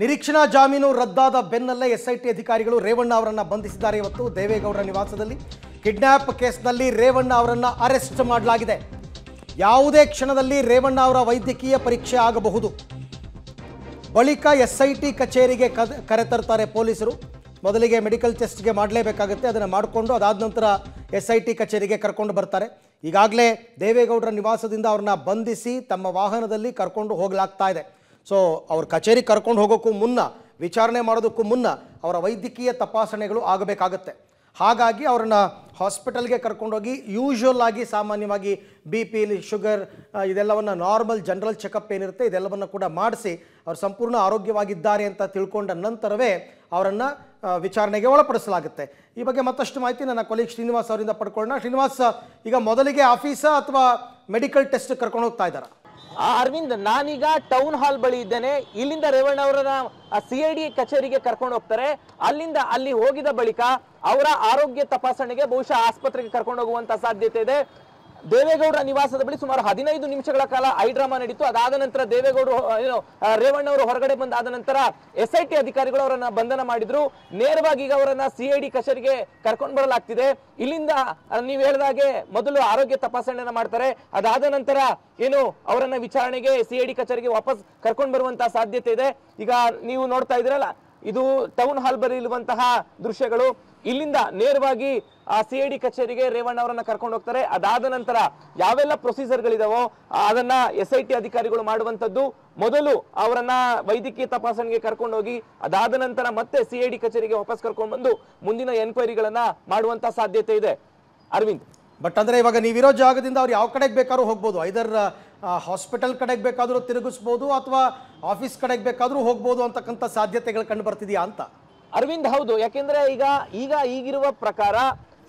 ನಿರೀಕ್ಷಣಾ ಜಾಮೀನು ರದ್ದಾದ ಬೆನ್ನಲ್ಲೇ ಎಸ್ಐಟಿ ಅಧಿಕಾರಿಗಳು ರೇವಣ್ಣ ಅವರನ್ನು ಬಂಧಿಸಿದ್ದಾರೆ ಇವತ್ತು ದೇವೇಗೌಡರ ನಿವಾಸದಲ್ಲಿ ಕಿಡ್ನ್ಯಾಪ್ ಕೇಸ್ನಲ್ಲಿ ರೇವಣ್ಣ ಅವರನ್ನು ಅರೆಸ್ಟ್ ಮಾಡಲಾಗಿದೆ ಯಾವುದೇ ಕ್ಷಣದಲ್ಲಿ ರೇವಣ್ಣ ಅವರ ವೈದ್ಯಕೀಯ ಪರೀಕ್ಷೆ ಆಗಬಹುದು ಬಳಿಕ ಎಸ್ಐಟಿ ಕಚೇರಿಗೆ ಕರೆತರ್ತಾರೆ ಪೊಲೀಸರು ಮೊದಲಿಗೆ ಮೆಡಿಕಲ್ ಟೆಸ್ಟ್ಗೆ ಮಾಡಲೇಬೇಕಾಗುತ್ತೆ ಅದನ್ನು ಮಾಡಿಕೊಂಡು ಅದಾದ ನಂತರ ಎಸ್ ಐ ಟಿ ಕಚೇರಿಗೆ ಕರ್ಕೊಂಡು ಬರ್ತಾರೆ ಈಗಾಗಲೇ ದೇವೇಗೌಡರ ನಿವಾಸದಿಂದ ಅವ್ರನ್ನ ಬಂಧಿಸಿ ತಮ್ಮ ವಾಹನದಲ್ಲಿ ಕರ್ಕೊಂಡು ಹೋಗಲಾಗ್ತಾ ಇದೆ ಸೊ ಅವ್ರ ಕಚೇರಿ ಕರ್ಕೊಂಡು ಹೋಗೋಕ್ಕೂ ಮುನ್ನ ವಿಚಾರಣೆ ಮಾಡೋದಕ್ಕೂ ಮುನ್ನ ಅವರ ವೈದ್ಯಕೀಯ ತಪಾಸಣೆಗಳು ಆಗಬೇಕಾಗತ್ತೆ ಹಾಗಾಗಿ ಅವ್ರನ್ನ ಹಾಸ್ಪಿಟಲ್ಗೆ ಕರ್ಕೊಂಡೋಗಿ ಯೂಶುವಲ್ ಆಗಿ ಸಾಮಾನ್ಯವಾಗಿ ಬಿ ಪಿ ಶುಗರ್ ಇದೆಲ್ಲವನ್ನು ನಾರ್ಮಲ್ ಜನರಲ್ ಚೆಕಪ್ ಏನಿರುತ್ತೆ ಇದೆಲ್ಲವನ್ನು ಕೂಡ ಮಾಡಿಸಿ ಅವ್ರು ಸಂಪೂರ್ಣ ಆರೋಗ್ಯವಾಗಿದ್ದಾರೆ ಅಂತ ತಿಳ್ಕೊಂಡ ನಂತರವೇ ಅವರನ್ನು ವಿಚಾರಣೆಗೆ ಒಳಪಡಿಸಲಾಗುತ್ತೆ ಈ ಬಗ್ಗೆ ಮತ್ತಷ್ಟು ಮಾಹಿತಿ ನನ್ನ ಕೊಲೀಗ್ ಶ್ರೀನಿವಾಸ್ ಅವರಿಂದ ಪಡ್ಕೊಳ್ಳೋಣ ಶ್ರೀನಿವಾಸ್ ಈಗ ಮೊದಲಿಗೆ ಆಫೀಸ ಅಥವಾ ಮೆಡಿಕಲ್ ಟೆಸ್ಟ್ ಕರ್ಕೊಂಡು ಹೋಗ್ತಾ ಇದ್ದಾರೆ ಅರವಿಂದ್ ನಾನೀಗ ಟೌನ್ ಹಾಲ್ ಬಳಿ ಇದ್ದೇನೆ ಇಲ್ಲಿಂದ ರೇವಣ್ಣ ಅವರ ಸಿ ಐ ಡಿ ಕಚೇರಿಗೆ ಕರ್ಕೊಂಡು ಹೋಗ್ತಾರೆ ಅಲ್ಲಿಂದ ಅಲ್ಲಿ ಹೋಗಿದ ಬಳಿಕ ಅವರ ಆರೋಗ್ಯ ತಪಾಸಣೆಗೆ ಬಹುಶಃ ಆಸ್ಪತ್ರೆಗೆ ಕರ್ಕೊಂಡು ಹೋಗುವಂತ ಸಾಧ್ಯತೆ ಇದೆ ದೇವೇಗೌಡರ ನಿವಾಸದ ಬಳಿ ಸುಮಾರು ಹದಿನೈದು ನಿಮಿಷಗಳ ಕಾಲ ಐ ಡ್ರಾಮಾ ನಡೀತು ಅದಾದ ನಂತರ ದೇವೇಗೌಡರು ಏನು ರೇವಣ್ಣ ಅವರು ಹೊರಗಡೆ ಬಂದಾದ ನಂತರ ಎಸ್ ಐ ಟಿ ಅಧಿಕಾರಿಗಳು ಅವರನ್ನ ಬಂಧನ ಮಾಡಿದ್ರು ನೇರವಾಗಿ ಈಗ ಅವರನ್ನ ಸಿಐಡಿ ಕಚೇರಿಗೆ ಕರ್ಕೊಂಡು ಬರಲಾಗ್ತಿದೆ ಇಲ್ಲಿಂದ ನೀವು ಹೇಳಿದಾಗೆ ಮೊದಲು ಆರೋಗ್ಯ ತಪಾಸಣೆಯನ್ನ ಮಾಡ್ತಾರೆ ಅದಾದ ನಂತರ ಏನು ಅವರನ್ನ ವಿಚಾರಣೆಗೆ ಸಿಐಡಿ ಕಚೇರಿಗೆ ವಾಪಸ್ ಕರ್ಕೊಂಡು ಬರುವಂತಹ ಸಾಧ್ಯತೆ ಇದೆ ಈಗ ನೀವು ನೋಡ್ತಾ ಇದ್ರಲ್ಲ ಇದು ಟೌನ್ ಹಾಲ್ ಬರೀ ಇರುವಂತಹ ದೃಶ್ಯಗಳು ಇಲ್ಲಿಂದ ನೇರವಾಗಿ ಆ ಸಿ ಐ ಡಿ ಕಚೇರಿಗೆ ರೇವಣ್ಣ ಅವರನ್ನ ಕರ್ಕೊಂಡು ಹೋಗ್ತಾರೆ ಅದಾದ ನಂತರ ಯಾವೆಲ್ಲ ಪ್ರೊಸೀಜರ್ ಗಳಿದಾವೋ ಅದನ್ನ ಎಸ್ ಐ ಟಿ ಅಧಿಕಾರಿಗಳು ಮಾಡುವಂತದ್ದು ಮೊದಲು ಅವರನ್ನ ವೈದ್ಯಕೀಯ ತಪಾಸಣೆಗೆ ಕರ್ಕೊಂಡು ಹೋಗಿ ಅದಾದ ನಂತರ ಮತ್ತೆ ಸಿ ಐ ಡಿ ಕಚೇರಿಗೆ ವಾಪಸ್ ಕರ್ಕೊಂಡು ಬಂದು ಮುಂದಿನ ಎನ್ಕ್ವೈರಿಗಳನ್ನ ಮಾಡುವಂತ ಸಾಧ್ಯತೆ ಇದೆ ಅರವಿಂದ್ ಬಟ್ ಅಂದ್ರೆ ಇವಾಗ ನೀವಿರೋ ಜಾಗದಿಂದ ಅವ್ರು ಯಾವ ಕಡೆಗೆ ಬೇಕಾದ್ರೂ ಹೋಗ್ಬೋದು ಐದರ್ ಹಾಸ್ಪಿಟಲ್ ಕಡೆಗೆ ಬೇಕಾದರೂ ತಿರುಗಿಸ್ಬೋದು ಅಥವಾ ಆಫೀಸ್ ಕಡೆಗೆ ಬೇಕಾದರೂ ಹೋಗ್ಬೋದು ಅಂತಕ್ಕಂಥ ಸಾಧ್ಯತೆಗಳು ಕಂಡು ಬರ್ತಿದೆಯಾ ಅಂತ ಅರವಿಂದ್ ಹೌದು ಯಾಕೆಂದ್ರೆ ಈಗ ಈಗ ಈಗಿರುವ ಪ್ರಕಾರ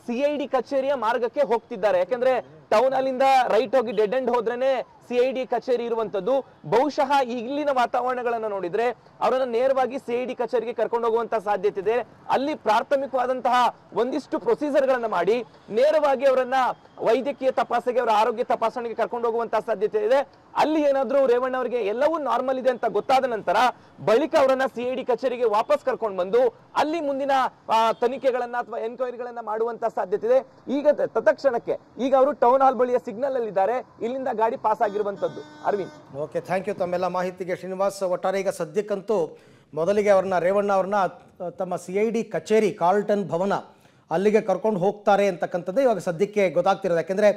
ಸಿಐಡಿ ಕಚೇರಿಯ ಮಾರ್ಗಕ್ಕೆ ಹೋಗ್ತಿದ್ದಾರೆ ಯಾಕೆಂದ್ರೆ ಟೌನ್ ಅಲ್ಲಿಂದ ರೈಟ್ ಹೋಗಿ ಡೆಡ್ ಎಂಡ್ ಹೋದ್ರೇನೆ ಸಿ ಐ ಡಿ ಕಚೇರಿ ಇರುವಂತದ್ದು ಬಹುಶಃ ಇಲ್ಲಿನ ವಾತಾವರಣಗಳನ್ನ ನೋಡಿದ್ರೆ ಅವರನ್ನ ನೇರವಾಗಿ ಸಿ ಐ ಡಿ ಕಚೇರಿಗೆ ಕರ್ಕೊಂಡು ಹೋಗುವಂತ ಸಾಧ್ಯತೆ ಇದೆ ಅಲ್ಲಿ ಪ್ರಾಥಮಿಕವಾದಂತಹ ಒಂದಿಷ್ಟು ಪ್ರೊಸೀಜರ್ ಗಳನ್ನ ಮಾಡಿ ನೇರವಾಗಿ ಅವರನ್ನ ವೈದ್ಯಕೀಯ ತಪಾಸಣೆಗೆ ಅವರ ಆರೋಗ್ಯ ತಪಾಸಣೆಗೆ ಕರ್ಕೊಂಡು ಹೋಗುವಂತಹ ಸಾಧ್ಯತೆ ಇದೆ ಅಲ್ಲಿ ಏನಾದ್ರೂ ರೇವಣ್ಣ ಅವರಿಗೆ ಎಲ್ಲವೂ ನಾರ್ಮಲ್ ಇದೆ ಅಂತ ಗೊತ್ತಾದ ನಂತರ ಬಳಿಕ ಅವರನ್ನ ಸಿ ಐ ಡಿ ಕಚೇರಿಗೆ ವಾಪಸ್ ಕರ್ಕೊಂಡು ಬಂದು ಅಲ್ಲಿ ಮುಂದಿನ ತನಿಖೆಗಳನ್ನ ಅಥವಾ ಎನ್ಕ್ವೈರಿಗಳನ್ನ ಮಾಡುವಂತ ಸಾಧ್ಯತೆ ಇದೆ ಈಗ ತತ್ಕ್ಷಣಕ್ಕೆ ಈಗ ಅವರು ಟೌನ್ ಹಾಲ್ ಬಳಿಯ ಸಿಗ್ನಲ್ ಇದ್ದಾರೆ ಇಲ್ಲಿಂದ ಗಾಡಿ ಪಾಸ್ ಆಗಿರುವಂತದ್ದು ಅರವಿಂದ್ ಓಕೆ ಥ್ಯಾಂಕ್ ಯು ತಮ್ಮೆಲ್ಲ ಮಾಹಿತಿಗೆ ಶ್ರೀನಿವಾಸ್ ಒಟ್ಟಾರೆ ಈಗ ಸದ್ಯಕ್ಕಂತೂ ಮೊದಲಿಗೆ ಅವ್ರನ್ನ ರೇವಣ್ಣ ಅವ್ರನ್ನ ತಮ್ಮ ಸಿ ಐ ಡಿ ಕಚೇರಿ ಕಾರ್ಲ್ಟನ್ ಭವನ ಅಲ್ಲಿಗೆ ಕರ್ಕೊಂಡು ಹೋಗ್ತಾರೆ ಅಂತಕ್ಕಂಥದ್ದು ಇವಾಗ ಸದ್ಯಕ್ಕೆ ಗೊತ್ತಾಗ್ತಿರೋದು ಯಾಕೆಂದರೆ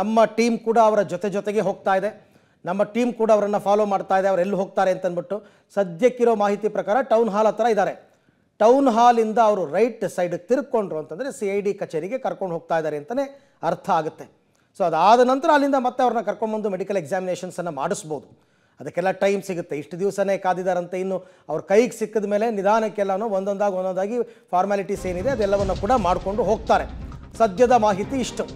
ನಮ್ಮ ಟೀಮ್ ಕೂಡ ಅವರ ಜೊತೆ ಜೊತೆಗೆ ಹೋಗ್ತಾ ಇದೆ ನಮ್ಮ ಟೀಮ್ ಕೂಡ ಅವರನ್ನು ಫಾಲೋ ಮಾಡ್ತಾ ಇದೆ ಅವ್ರು ಎಲ್ಲಿ ಹೋಗ್ತಾರೆ ಅಂತ ಅಂದ್ಬಿಟ್ಟು ಸದ್ಯಕ್ಕಿರೋ ಮಾಹಿತಿ ಪ್ರಕಾರ ಟೌನ್ ಹಾಲ್ ಹತ್ರ ಇದ್ದಾರೆ ಟೌನ್ ಹಾಲ್ ಇಂದ ಅವರು ರೈಟ್ ಸೈಡ್ ತಿರ್ಕೊಂಡ್ರು ಅಂತಂದರೆ ಸಿ ಐ ಡಿ ಕಚೇರಿಗೆ ಕರ್ಕೊಂಡು ಹೋಗ್ತಾ ಇದ್ದಾರೆ ಅಂತಲೇ ಅರ್ಥ ಆಗುತ್ತೆ ಸೊ ಅದಾದ ನಂತರ ಅಲ್ಲಿಂದ ಮತ್ತೆ ಅವ್ರನ್ನ ಕರ್ಕೊಂಡ್ಬಂದು ಮೆಡಿಕಲ್ ಎಕ್ಸಾಮಿನೇಷನ್ಸನ್ನು ಮಾಡಿಸ್ಬೋದು ಅದಕ್ಕೆಲ್ಲ ಟೈಮ್ ಸಿಗುತ್ತೆ ಇಷ್ಟು ದಿವಸನೇ ಕಾದಿದಾರಂತೆ ಇನ್ನು ಅವ್ರ ಕೈಗೆ ಸಿಕ್ಕಿದ ಮೇಲೆ ನಿಧಾನಕ್ಕೆಲ್ಲನೂ ಒಂದೊಂದಾಗಿ ಒಂದೊಂದಾಗಿ ಫಾರ್ಮ್ಯಾಲಿಟೀಸ್ ಏನಿದೆ ಅದೆಲ್ಲವನ್ನು ಕೂಡ ಮಾಡಿಕೊಂಡು ಹೋಗ್ತಾರೆ ಸದ್ಯದ ಮಾಹಿತಿ ಇಷ್ಟು